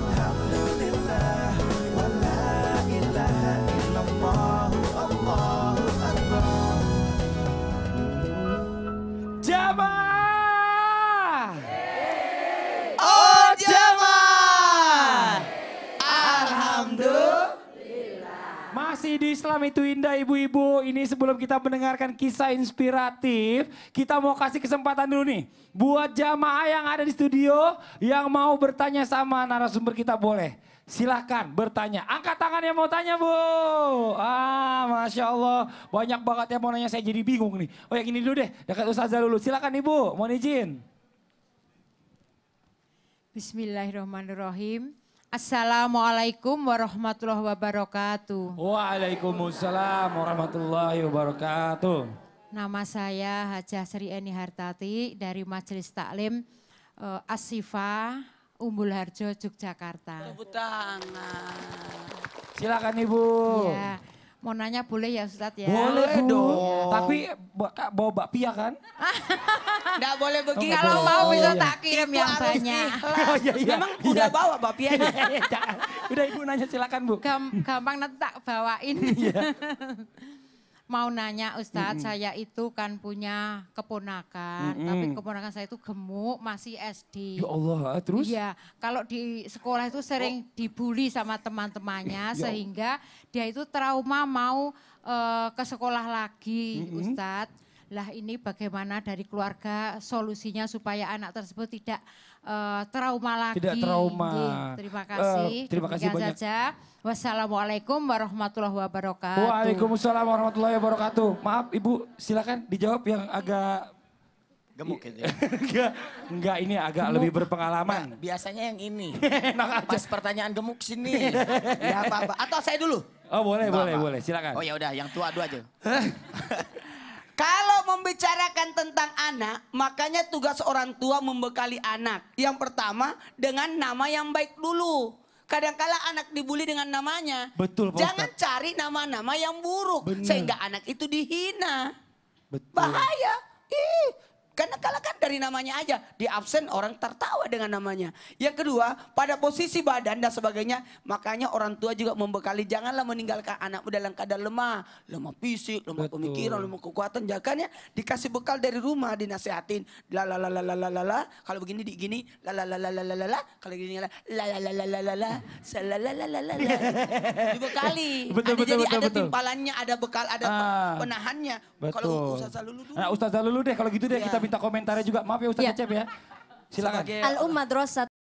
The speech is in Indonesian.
one house. Masih di Islam itu indah ibu-ibu. Ini sebelum kita mendengarkan kisah inspiratif, kita mau kasih kesempatan dulu nih. Buat jamaah yang ada di studio, yang mau bertanya sama narasumber kita boleh. Silahkan bertanya. Angkat tangan yang mau tanya Bu. Ah Masya Allah. Banyak banget yang mau nanya saya jadi bingung nih. Oh ya gini dulu deh. Dekat Ustazah dulu. Silahkan Ibu. Mohon izin. Bismillahirrahmanirrahim. Assalamualaikum warahmatullahi wabarakatuh. Waalaikumsalam warahmatullahi wabarakatuh. Nama saya Haja Sri Eni Hartati dari Majelis Taklim uh, Asifa Umbul Harjo Yogyakarta. Tepuk tangan. Silakan Ibu. Ya. Mau nanya boleh ya Ustadz ya? Boleh oh. dong. Iya. Tapi bawa bakpia kan? Enggak boleh begitu. Oh, Kalau mau bisa oh, tak kirim iya. yang banyak. Oh, iya, iya. Memang iya. udah bawa iya. iya, iya. udah Ibu nanya silakan Bu. Gampang nanti tak bawain. mau nanya Ustadz, mm -hmm. saya itu kan punya keponakan, mm -hmm. tapi keponakan saya itu gemuk, masih SD. Ya Allah, ah, terus? Iya, kalau di sekolah itu sering oh. dibully sama teman-temannya, ya. sehingga dia itu trauma mau uh, ke sekolah lagi, mm -hmm. Ustadz lah ini bagaimana dari keluarga solusinya supaya anak tersebut tidak uh, trauma lagi. Tidak trauma. Gitu. terima eh, kasih. Uh, terima kasih Demikian banyak. saja. Wassalamualaikum warahmatullahi wabarakatuh. Waalaikumsalam warahmatullahi wabarakatuh. Maaf Ibu, silakan dijawab yang agak gemuk gitu ya. enggak, enggak ini agak gemuk. lebih berpengalaman. Nah, biasanya yang ini. Nah, Pas pertanyaan gemuk sini. ya apa-apa. Iya, Atau saya dulu. Oh boleh, Bapak. boleh, boleh. Silakan. Oh ya udah, yang tua dua aja. Kalau anak, makanya tugas orang tua membekali anak. Yang pertama dengan nama yang baik dulu. Kadangkala anak dibully dengan namanya. Betul, Pak Jangan Ustaz. cari nama-nama yang buruk Bener. sehingga anak itu dihina. Betul. Bahaya. Ih, dari namanya aja. Di absen orang tertawa dengan namanya. Yang kedua, pada posisi badan dan sebagainya. Makanya orang tua juga membekali. Janganlah meninggalkan anakmu dalam keadaan lemah. Lemah fisik, lemah Betul. pemikiran, lemah kekuatan. Jakannya dikasih bekal dari rumah, dinasehatin. La la la la la la la Kalau begini di gini. La la la la la la la Kalau gini la la la la la la la la. La la la la la Dibekali. Betul, betul, jadi betul, ada betul. timpalannya, ada bekal, ada ah. penahannya. Kalau Ustazah Lulu dulu. Nah, Ustaz Lulu deh kalau gitu deh ya. kita minta komentarnya juga juga. Maaf ya Ustaz Cecep iya. ya. Silakan. Al Umma Drosa